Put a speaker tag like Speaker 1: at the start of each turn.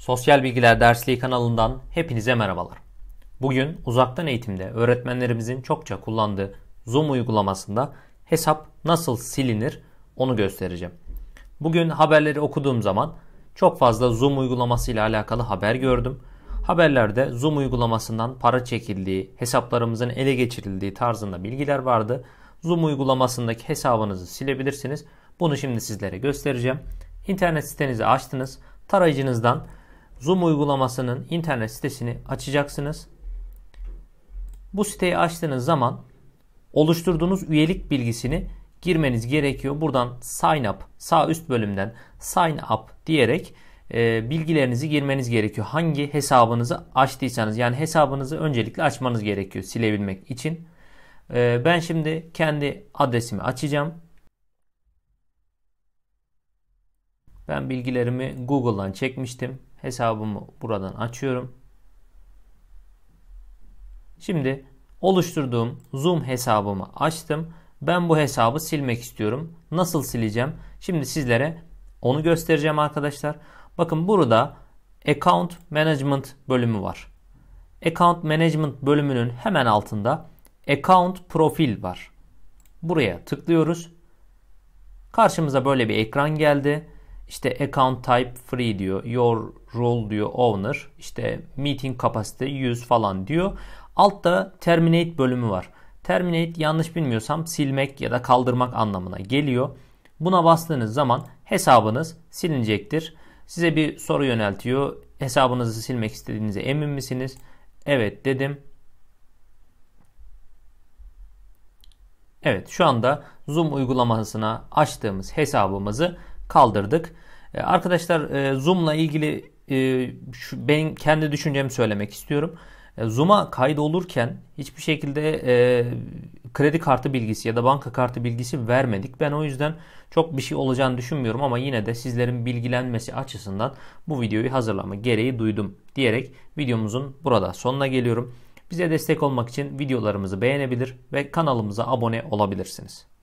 Speaker 1: Sosyal Bilgiler Dersliği kanalından hepinize merhabalar. Bugün uzaktan eğitimde öğretmenlerimizin çokça kullandığı Zoom uygulamasında hesap nasıl silinir onu göstereceğim. Bugün haberleri okuduğum zaman çok fazla Zoom uygulaması ile alakalı haber gördüm. Haberlerde Zoom uygulamasından para çekildiği, hesaplarımızın ele geçirildiği tarzında bilgiler vardı. Zoom uygulamasındaki hesabınızı silebilirsiniz. Bunu şimdi sizlere göstereceğim. İnternet sitenizi açtınız. Tarayıcınızdan Zoom uygulamasının internet sitesini açacaksınız. Bu siteyi açtığınız zaman oluşturduğunuz üyelik bilgisini girmeniz gerekiyor. Buradan sign up sağ üst bölümden sign up diyerek e, bilgilerinizi girmeniz gerekiyor. Hangi hesabınızı açtıysanız yani hesabınızı öncelikle açmanız gerekiyor silebilmek için. E, ben şimdi kendi adresimi açacağım. Ben bilgilerimi Google'dan çekmiştim. Hesabımı buradan açıyorum. Şimdi oluşturduğum Zoom hesabımı açtım. Ben bu hesabı silmek istiyorum. Nasıl sileceğim? Şimdi sizlere onu göstereceğim arkadaşlar. Bakın burada Account Management bölümü var. Account Management bölümünün hemen altında Account Profil var. Buraya tıklıyoruz. Karşımıza böyle bir ekran geldi. İşte account type free diyor. Your role diyor owner. İşte meeting capacity 100 falan diyor. Altta terminate bölümü var. Terminate yanlış bilmiyorsam silmek ya da kaldırmak anlamına geliyor. Buna bastığınız zaman hesabınız silinecektir. Size bir soru yöneltiyor. Hesabınızı silmek istediğinize emin misiniz? Evet dedim. Evet şu anda Zoom uygulamasına açtığımız hesabımızı kaldırdık. E, arkadaşlar e, Zoom'la ilgili e, kendi düşüncemi söylemek istiyorum. E, Zoom'a kaydolurken hiçbir şekilde e, kredi kartı bilgisi ya da banka kartı bilgisi vermedik. Ben o yüzden çok bir şey olacağını düşünmüyorum ama yine de sizlerin bilgilenmesi açısından bu videoyu hazırlama gereği duydum diyerek videomuzun burada sonuna geliyorum. Bize destek olmak için videolarımızı beğenebilir ve kanalımıza abone olabilirsiniz.